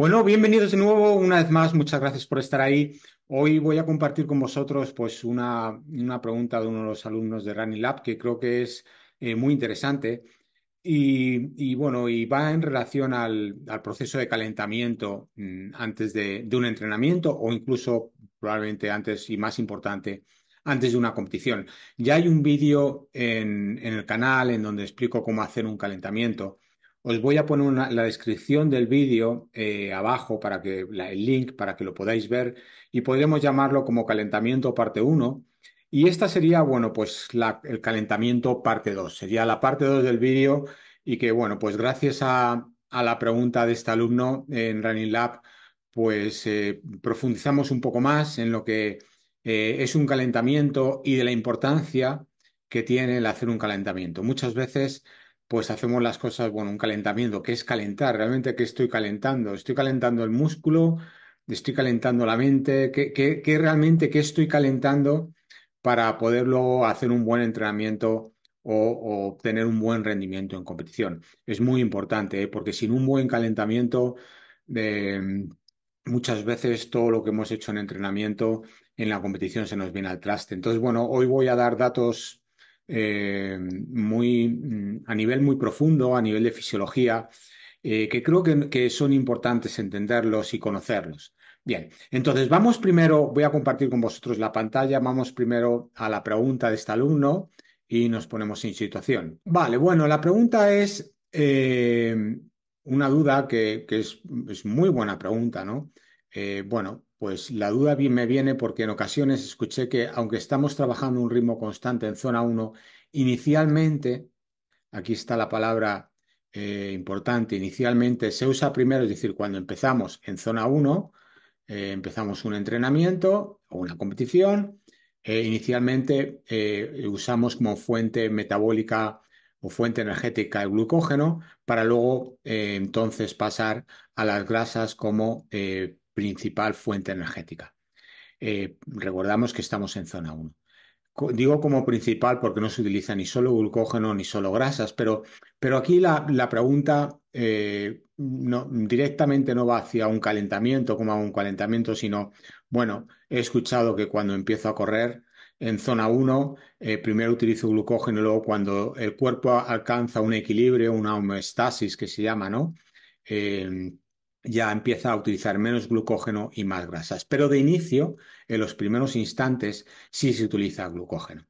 Bueno, bienvenidos de nuevo, una vez más, muchas gracias por estar ahí. Hoy voy a compartir con vosotros pues, una, una pregunta de uno de los alumnos de Running Lab que creo que es eh, muy interesante y, y, bueno, y va en relación al, al proceso de calentamiento mm, antes de, de un entrenamiento o incluso probablemente antes y más importante, antes de una competición. Ya hay un vídeo en, en el canal en donde explico cómo hacer un calentamiento os voy a poner la descripción del vídeo eh, abajo para que el link para que lo podáis ver y podremos llamarlo como calentamiento parte 1. Y esta sería, bueno, pues el calentamiento parte 2. Sería la parte 2 del vídeo y que, bueno, pues gracias a, la pregunta de este alumno en Running Lab, pues eh, profundizamos un poco más en lo que eh, es un calentamiento y de la importancia que tiene el hacer un calentamiento. Muchas veces pues hacemos las cosas, bueno, un calentamiento. ¿Qué es calentar? ¿Realmente qué estoy calentando? ¿Estoy calentando el músculo? ¿Estoy calentando la mente? ¿Qué, qué, realmente qué estoy calentando para poder luego hacer un buen entrenamiento? O, obtener un buen rendimiento en competición. Es muy importante, ¿eh? porque sin un buen calentamiento, em, muchas veces todo lo que hemos hecho en entrenamiento en la competición se nos viene al traste. Entonces, bueno, hoy voy a dar datos eh, muy, mm, a nivel muy profundo, a nivel de fisiología, eh, que creo que, son importantes entenderlos y conocerlos. Bien, entonces vamos primero, voy a compartir con vosotros la pantalla, vamos primero a la pregunta de este alumno y nos ponemos en situación. Vale, bueno, la pregunta es eh, una duda que, que es, es, muy buena pregunta, ¿no? bueno, pues la duda bien me viene porque en ocasiones escuché que aunque estamos trabajando un ritmo constante en zona 1, inicialmente, aquí está la palabra eh, importante, inicialmente se usa primero, es decir, cuando empezamos en zona 1, eh, empezamos un entrenamiento o una competición, eh, inicialmente usamos como fuente metabólica o fuente energética el glucógeno, para luego entonces pasar a las grasas como principal fuente energética. Eh, recordamos que estamos en zona 1. Digo como principal porque no se utiliza ni solo glucógeno ni solo grasas, pero, pero aquí la, pregunta eh, no, directamente no va hacia un calentamiento como a un calentamiento, sino, bueno, he escuchado que cuando empiezo a correr en zona 1, eh, primero utilizo glucógeno y luego cuando el cuerpo alcanza un equilibrio, una homeostasis que se llama, ¿no? ya empieza a utilizar menos glucógeno y más grasas. Pero de inicio, en los primeros instantes, sí se utiliza glucógeno.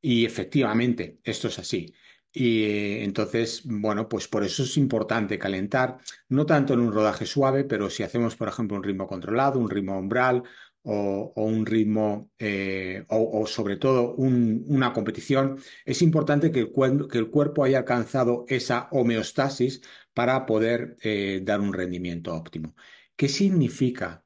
Y efectivamente, esto es así. Y eh, entonces, bueno, pues por eso es importante calentar, no tanto en un rodaje suave, pero si hacemos, por ejemplo, un ritmo controlado, un ritmo umbral o, un ritmo, eh, o, sobre todo una competición, es importante que el cuerpo haya alcanzado esa homeostasis para poder eh, dar un rendimiento óptimo. ¿Qué significa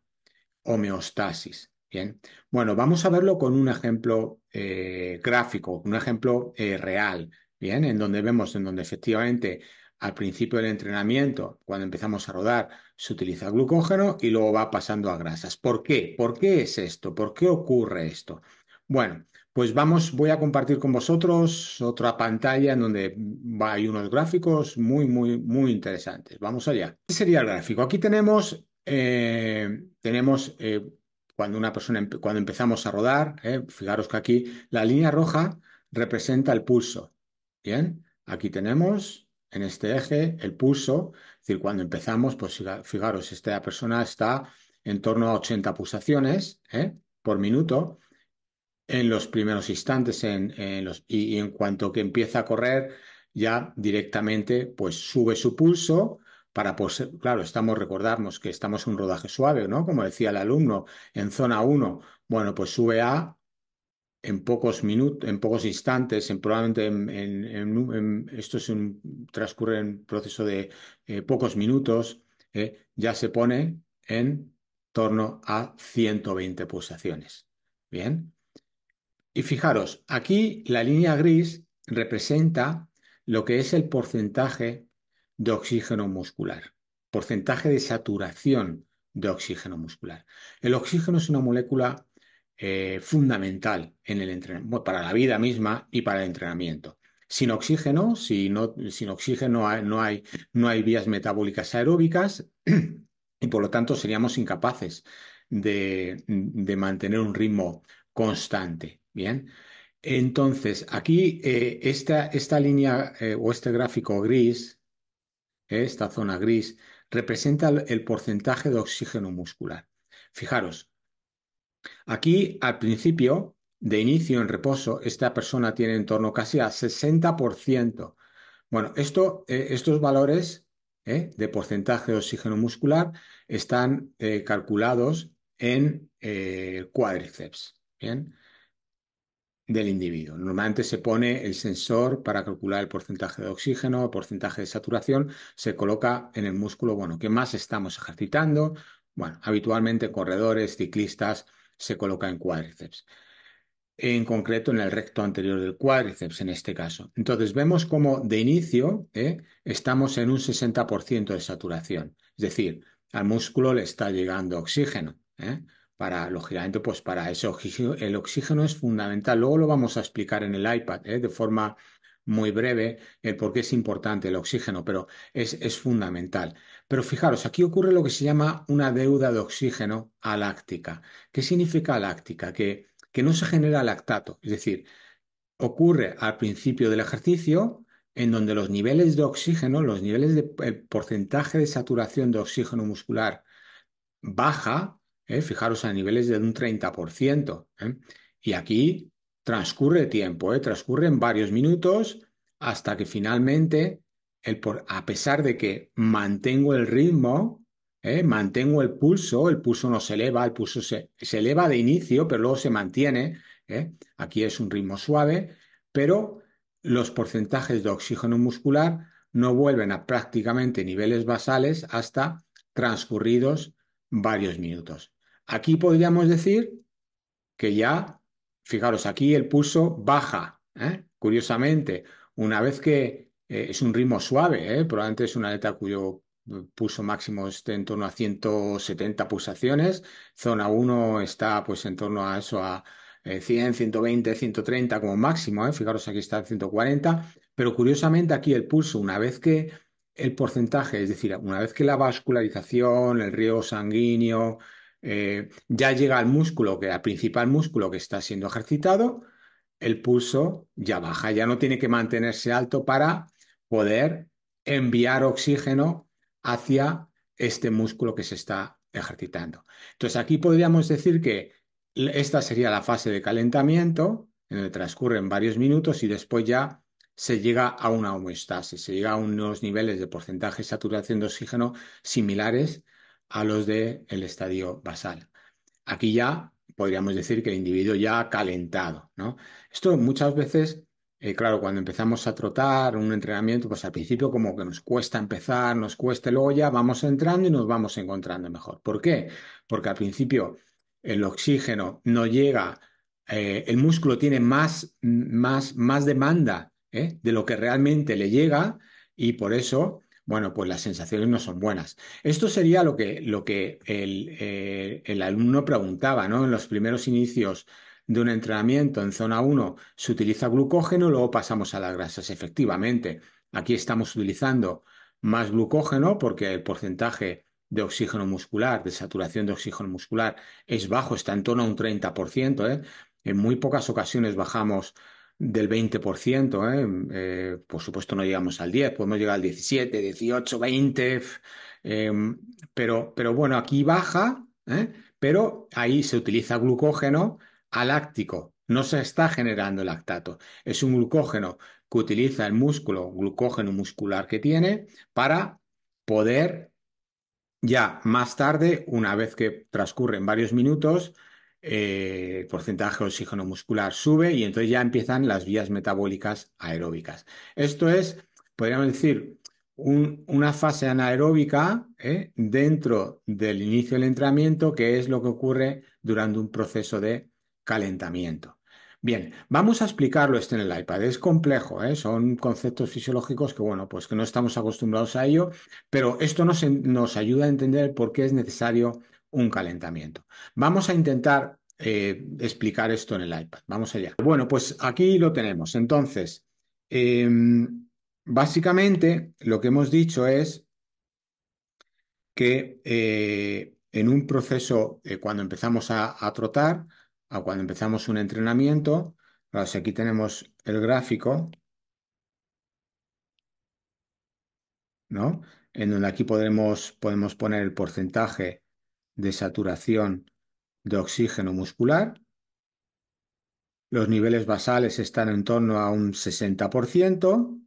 homeostasis? Bien, bueno, vamos a verlo con un ejemplo eh, gráfico, un ejemplo eh, real, bien, en donde vemos, en donde efectivamente al principio del entrenamiento, cuando empezamos a rodar, se utiliza glucógeno y luego va pasando a grasas. ¿Por qué? ¿Por qué es esto? ¿Por qué ocurre esto? Bueno, pues vamos, voy a compartir con vosotros otra pantalla en donde hay unos gráficos muy, muy, muy interesantes. Vamos allá. ¿Qué sería el gráfico? Aquí tenemos, eh, tenemos eh, cuando una persona, cuando empezamos a rodar, eh, fijaros que aquí la línea roja representa el pulso. Bien, aquí tenemos en este eje el pulso. Es decir, cuando empezamos, pues fijaros, esta persona está en torno a 80 pulsaciones por minuto en los primeros instantes y, en cuanto que empieza a correr, ya directamente pues sube su pulso para, pues, claro, estamos, recordarnos que estamos en un rodaje suave, ¿no? Como decía el alumno, en zona 1, bueno, pues sube a en pocos minutos, en pocos instantes, probablemente en, en, en, esto es un, transcurre en proceso de eh, pocos minutos, eh, ya se pone en torno a 120 pulsaciones. Bien, y fijaros, aquí la línea gris representa lo que es el porcentaje de oxígeno muscular, porcentaje de saturación de oxígeno muscular. El oxígeno es una molécula eh, fundamental para la vida misma y para el entrenamiento. Sin oxígeno, no, sin oxígeno no hay, vías metabólicas aeróbicas y por lo tanto seríamos incapaces de mantener un ritmo constante. Bien. Entonces, aquí eh, esta, línea eh, o este gráfico gris, eh, esta zona gris, representa el, porcentaje de oxígeno muscular. Fijaros, aquí al principio, de inicio en reposo, esta persona tiene en torno casi al 60%. Bueno, estos valores de porcentaje de oxígeno muscular están calculados en cuádriceps. Bien del individuo. Normalmente se pone el sensor para calcular el porcentaje de oxígeno, porcentaje de saturación, se coloca en el músculo, bueno, que más estamos ejercitando. Bueno, habitualmente corredores, ciclistas, se coloca en cuádriceps. En concreto, en el recto anterior del cuádriceps, en este caso. Entonces, vemos como de inicio ¿eh? estamos en un 60% de saturación. Es decir, al músculo le está llegando oxígeno. ¿eh? para, lógicamente, pues para eso el oxígeno es fundamental. Luego lo vamos a explicar en el iPad ¿eh? de forma muy breve el por qué es importante el oxígeno, pero es, fundamental. Pero fijaros, aquí ocurre lo que se llama una deuda de oxígeno aláctica. ¿Qué significa aláctica? Que, que no se genera lactato, es decir, ocurre al principio del ejercicio en donde los niveles de oxígeno, los niveles de porcentaje de saturación de oxígeno muscular baja, ¿eh? fijaros a niveles de un 30%. ¿eh? Y aquí transcurre tiempo, ¿eh? transcurren varios minutos hasta que finalmente, el a pesar de que mantengo el ritmo, mantengo el pulso, el pulso no se eleva, el pulso se eleva de inicio, pero luego se mantiene. Aquí es un ritmo suave, pero los porcentajes de oxígeno muscular no vuelven a prácticamente niveles basales hasta transcurridos varios minutos. Aquí podríamos decir que ya, fijaros, aquí el pulso baja, ¿eh? curiosamente, una vez que eh, es un ritmo suave, ¿eh? probablemente es una letra cuyo pulso máximo esté en torno a 170 pulsaciones, zona 1 está pues en torno a eso, a 100, 120, 130 como máximo, ¿eh? fijaros aquí está 140, pero curiosamente aquí el pulso, una vez que el porcentaje, es decir, una vez que la vascularización, el río sanguíneo, eh, ya llega al músculo, que al principal músculo que está siendo ejercitado, el pulso ya baja, ya no tiene que mantenerse alto para poder enviar oxígeno hacia este músculo que se está ejercitando. Entonces aquí podríamos decir que esta sería la fase de calentamiento, en la que transcurren varios minutos y después ya se llega a una homeostasis, se llega a unos niveles de porcentaje de saturación de oxígeno similares a los del el estadio basal. Aquí ya podríamos decir que el individuo ya ha calentado. ¿no? Esto muchas veces, eh, claro, cuando empezamos a trotar un entrenamiento, pues al principio como que nos cuesta empezar, nos cuesta, luego ya vamos entrando y nos vamos encontrando mejor. ¿Por qué? Porque al principio el oxígeno no llega, eh, el músculo tiene más, más, más demanda ¿eh? de lo que realmente le llega y por eso bueno, pues las sensaciones no son buenas. Esto sería lo que, lo que el, eh, el alumno preguntaba, ¿no? En los primeros inicios de un entrenamiento en zona 1 se utiliza glucógeno, luego pasamos a las grasas. Efectivamente, aquí estamos utilizando más glucógeno porque el porcentaje de oxígeno muscular, de saturación de oxígeno muscular, es bajo, está en torno a un 30%. ¿eh? En muy pocas ocasiones bajamos del 20%, ¿eh? Eh, por supuesto no llegamos al 10, podemos llegar al 17, 18, 20, pero, pero bueno, aquí baja, ¿eh? pero ahí se utiliza glucógeno aláctico, no se está generando lactato, es un glucógeno que utiliza el músculo, glucógeno muscular que tiene, para poder ya más tarde, una vez que transcurren varios minutos, el eh, porcentaje de oxígeno muscular sube y entonces ya empiezan las vías metabólicas aeróbicas. Esto es, podríamos decir, una fase anaeróbica ¿eh? dentro del inicio del entrenamiento, que es lo que ocurre durante un proceso de calentamiento. Bien, vamos a explicarlo esto en el iPad. Es complejo, ¿eh? son conceptos fisiológicos que, bueno, pues que no estamos acostumbrados a ello, pero esto nos, nos ayuda a entender por qué es necesario un calentamiento. Vamos a intentar eh, explicar esto en el iPad. Vamos allá. Bueno, pues aquí lo tenemos. Entonces, em, básicamente lo que hemos dicho es que eh, en un proceso, eh, cuando empezamos a, trotar, a cuando empezamos un entrenamiento, pues aquí tenemos el gráfico, ¿no? En donde aquí podemos podemos poner el porcentaje de saturación de oxígeno muscular. Los niveles basales están en torno a un 60%.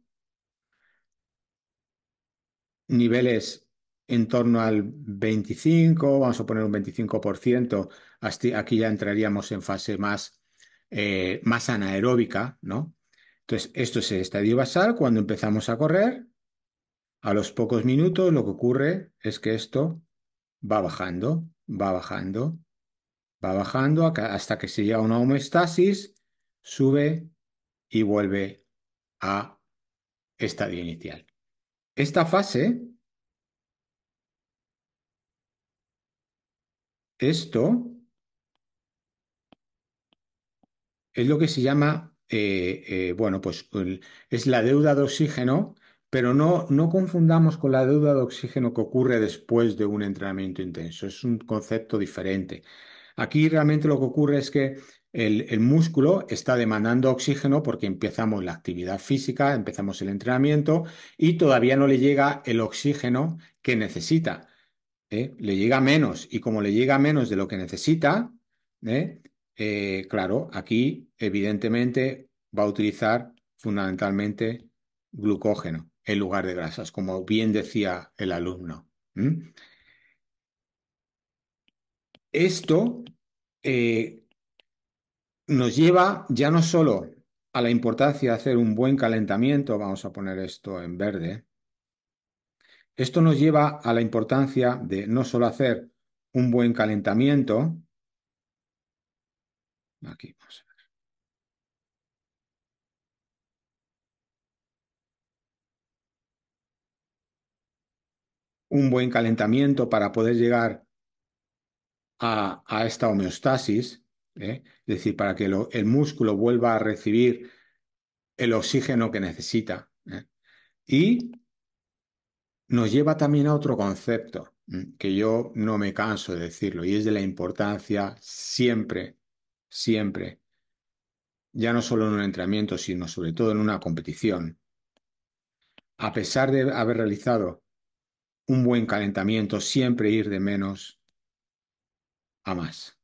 Niveles en torno al 25, vamos a poner un 25%, aquí ya entraríamos en fase más, eh, más anaeróbica, ¿no? Entonces, esto es el estadio basal. Cuando empezamos a correr, a los pocos minutos lo que ocurre es que esto va bajando, va bajando, va bajando hasta que se llega a una homeostasis, sube y vuelve a estadio inicial. Esta fase, esto es lo que se llama, eh, eh, bueno, pues es la deuda de oxígeno pero no, no confundamos con la deuda de oxígeno que ocurre después de un entrenamiento intenso. Es un concepto diferente. Aquí realmente lo que ocurre es que el, músculo está demandando oxígeno porque empezamos la actividad física, empezamos el entrenamiento y todavía no le llega el oxígeno que necesita. ¿eh? Le llega menos y como le llega menos de lo que necesita, ¿eh? Eh, claro, aquí evidentemente va a utilizar fundamentalmente glucógeno en lugar de grasas, como bien decía el alumno. Esto eh, nos lleva ya no solo a la importancia de hacer un buen calentamiento, vamos a poner esto en verde, esto nos lleva a la importancia de no solo hacer un buen calentamiento, aquí vamos un buen calentamiento para poder llegar a, esta homeostasis, ¿eh? es decir, para que el músculo vuelva a recibir el oxígeno que necesita. ¿eh? Y nos lleva también a otro concepto ¿eh? que yo no me canso de decirlo y es de la importancia siempre, siempre, ya no solo en un entrenamiento, sino sobre todo en una competición. A pesar de haber realizado un buen calentamiento, siempre ir de menos a más.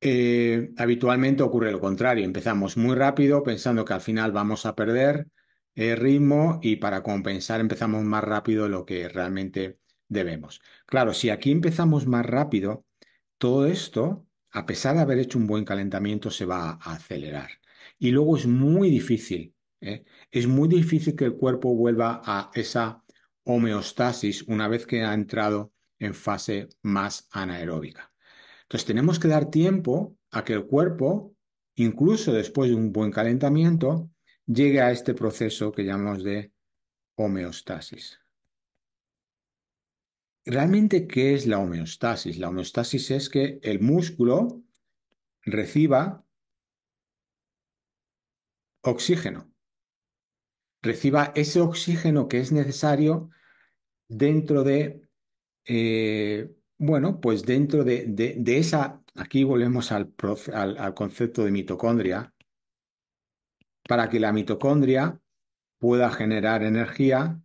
Eh, habitualmente ocurre lo contrario, empezamos muy rápido pensando que al final vamos a perder el eh, ritmo y para compensar empezamos más rápido lo que realmente debemos. Claro, si aquí empezamos más rápido, todo esto, a pesar de haber hecho un buen calentamiento, se va a acelerar. Y luego es muy difícil ¿eh? Es muy difícil que el cuerpo vuelva a esa homeostasis una vez que ha entrado en fase más anaeróbica. Entonces tenemos que dar tiempo a que el cuerpo, incluso después de un buen calentamiento, llegue a este proceso que llamamos de homeostasis. ¿Realmente qué es la homeostasis? La homeostasis es que el músculo reciba oxígeno reciba ese oxígeno que es necesario dentro de, eh, bueno, pues dentro de, de, esa, aquí volvemos al concepto de mitocondria, para que la mitocondria pueda generar energía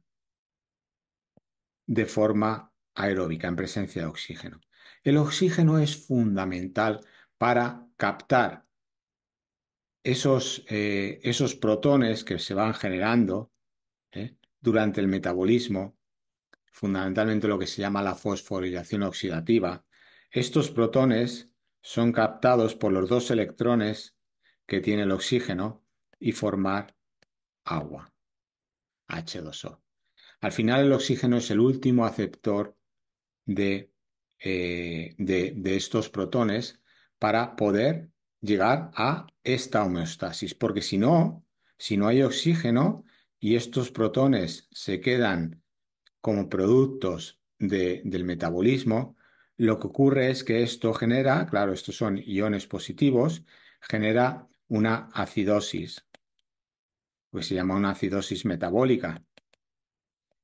de forma aeróbica, en presencia de oxígeno. El oxígeno es fundamental para captar eh, esos, protones que se van generando ¿eh? durante el metabolismo, fundamentalmente lo que se llama la fosforilación oxidativa, estos protones son captados por los dos electrones que tiene el oxígeno y formar agua, H2O. Al final el oxígeno es el último aceptor de, eh, de estos protones para poder llegar a esta homeostasis, porque si no, si no hay oxígeno y estos protones se quedan como productos del metabolismo, lo que ocurre es que esto genera, claro, estos son iones positivos, genera una acidosis, pues se llama una acidosis metabólica.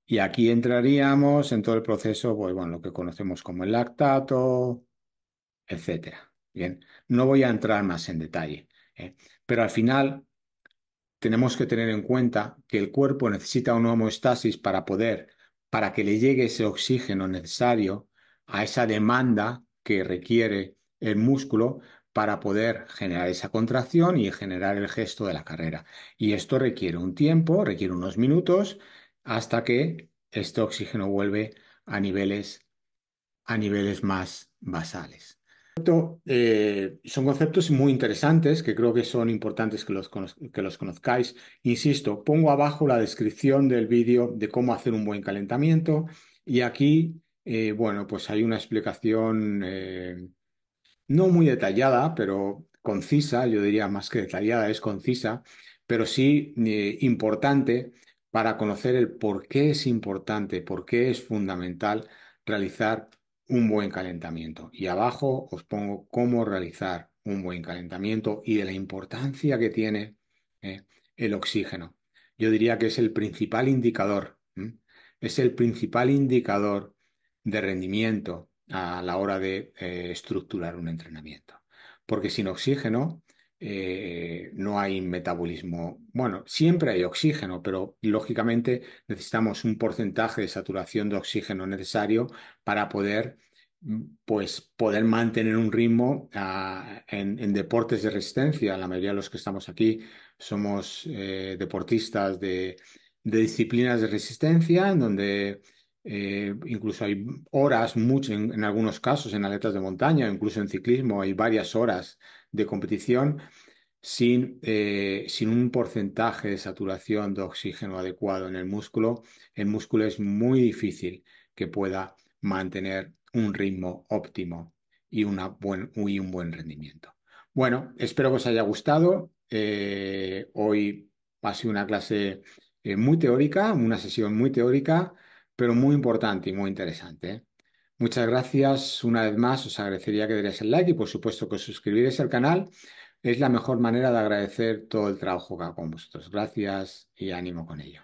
Y aquí entraríamos en todo el proceso, pues bueno, lo que conocemos como el lactato, etcétera. Bien, no voy a entrar más en detalle, ¿eh? pero al final tenemos que tener en cuenta que el cuerpo necesita una homeostasis para poder, para que le llegue ese oxígeno necesario a esa demanda que requiere el músculo para poder generar esa contracción y generar el gesto de la carrera. Y esto requiere un tiempo, requiere unos minutos, hasta que este oxígeno vuelve a niveles, a niveles más basales. Eh, son conceptos muy interesantes que creo que son importantes que los, que los conozcáis. Insisto, pongo abajo la descripción del vídeo de cómo hacer un buen calentamiento y aquí, eh, bueno, pues hay una explicación eh, no muy detallada, pero concisa, yo diría más que detallada, es concisa, pero sí importante para conocer el por qué es importante, por qué es fundamental realizar un buen calentamiento. Y abajo os pongo cómo realizar un buen calentamiento y de la importancia que tiene ¿eh? el oxígeno. Yo diría que es el principal indicador, es el principal indicador de rendimiento a la hora de eh, estructurar un entrenamiento. Porque sin oxígeno eh, no hay metabolismo. Bueno, siempre hay oxígeno, pero lógicamente necesitamos un porcentaje de saturación de oxígeno necesario para poder, pues, poder mantener un ritmo ah, en, deportes de resistencia. La mayoría de los que estamos aquí somos eh, deportistas de, disciplinas de resistencia, en donde eh, incluso hay horas, mucho en, en algunos casos, en aletas de montaña, incluso en ciclismo, hay varias horas de competición eh, sin, un porcentaje de saturación de oxígeno adecuado en el músculo, el músculo es muy difícil que pueda mantener un ritmo óptimo y, una un buen rendimiento. Bueno, espero que os haya gustado. Eh, hoy pasé una clase eh, muy teórica, una sesión muy teórica, pero muy importante y muy interesante. Muchas gracias una vez más. Os agradecería que dierais el like y por supuesto que os suscribierais al canal. Es la mejor manera de agradecer todo el trabajo que hago con vosotros. Gracias y ánimo con ello.